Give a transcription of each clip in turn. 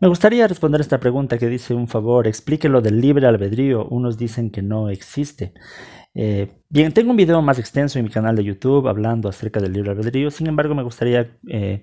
Me gustaría responder esta pregunta que dice un favor, explíquelo del libre albedrío, unos dicen que no existe. Eh, bien, tengo un video más extenso en mi canal de YouTube hablando acerca del libre albedrío, sin embargo me gustaría eh,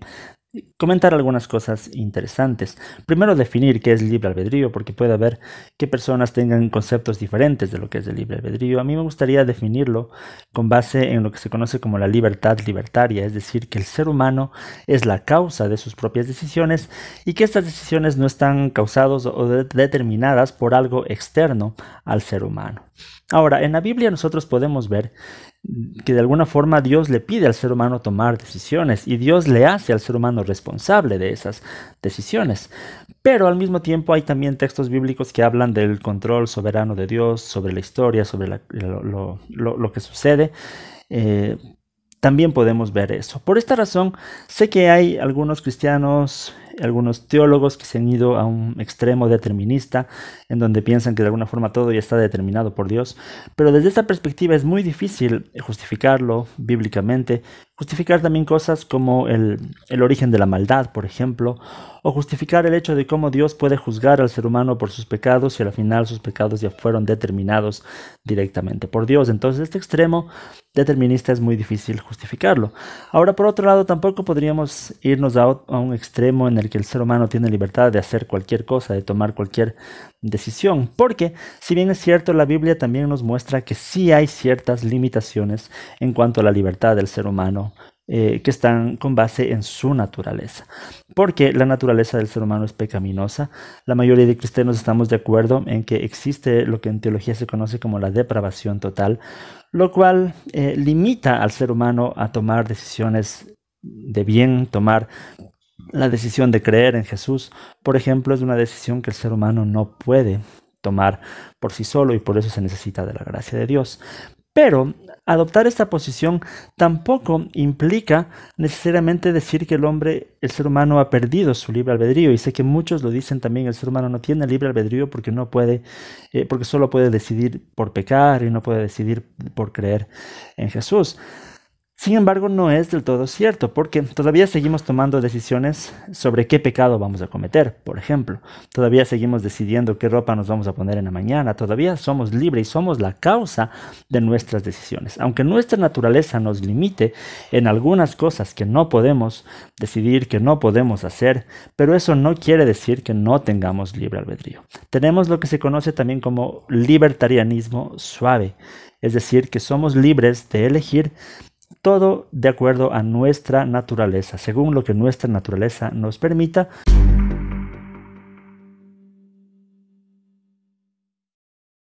comentar algunas cosas interesantes. Primero, definir qué es libre albedrío, porque puede haber que personas tengan conceptos diferentes de lo que es el libre albedrío. A mí me gustaría definirlo con base en lo que se conoce como la libertad libertaria, es decir, que el ser humano es la causa de sus propias decisiones y que estas decisiones no están causadas o determinadas por algo externo al ser humano. Ahora, en la Biblia nosotros podemos ver que de alguna forma Dios le pide al ser humano tomar decisiones y Dios le hace al ser humano responsable de esas decisiones. Pero al mismo tiempo hay también textos bíblicos que hablan del control soberano de Dios sobre la historia, sobre lo, que sucede. Eh, también podemos ver eso. Por esta razón, sé que hay algunos cristianos algunos teólogos que se han ido a un extremo determinista, en donde piensan que de alguna forma todo ya está determinado por Dios, pero desde esta perspectiva es muy difícil justificarlo bíblicamente, Justificar también cosas como el, origen de la maldad, por ejemplo, o justificar el hecho de cómo Dios puede juzgar al ser humano por sus pecados y al final sus pecados ya fueron determinados directamente por Dios. Entonces este extremo determinista es muy difícil justificarlo. Ahora, por otro lado, tampoco podríamos irnos a, a un extremo en el que el ser humano tiene libertad de hacer cualquier cosa, de tomar cualquier decisión, porque si bien es cierto, la Biblia también nos muestra que sí hay ciertas limitaciones en cuanto a la libertad del ser humano eh, que están con base en su naturaleza. Porque la naturaleza del ser humano es pecaminosa. La mayoría de cristianos estamos de acuerdo en que existe lo que en teología se conoce como la depravación total, lo cual eh, limita al ser humano a tomar decisiones de bien, tomar la decisión de creer en Jesús, por ejemplo, es una decisión que el ser humano no puede tomar por sí solo y por eso se necesita de la gracia de Dios. Pero Adoptar esta posición tampoco implica necesariamente decir que el hombre, el ser humano, ha perdido su libre albedrío. Y sé que muchos lo dicen también, el ser humano no tiene libre albedrío porque no puede, eh, porque solo puede decidir por pecar y no puede decidir por creer en Jesús. Sin embargo, no es del todo cierto, porque todavía seguimos tomando decisiones sobre qué pecado vamos a cometer, por ejemplo. Todavía seguimos decidiendo qué ropa nos vamos a poner en la mañana. Todavía somos libres y somos la causa de nuestras decisiones. Aunque nuestra naturaleza nos limite en algunas cosas que no podemos decidir, que no podemos hacer, pero eso no quiere decir que no tengamos libre albedrío. Tenemos lo que se conoce también como libertarianismo suave, es decir, que somos libres de elegir todo de acuerdo a nuestra naturaleza, según lo que nuestra naturaleza nos permita.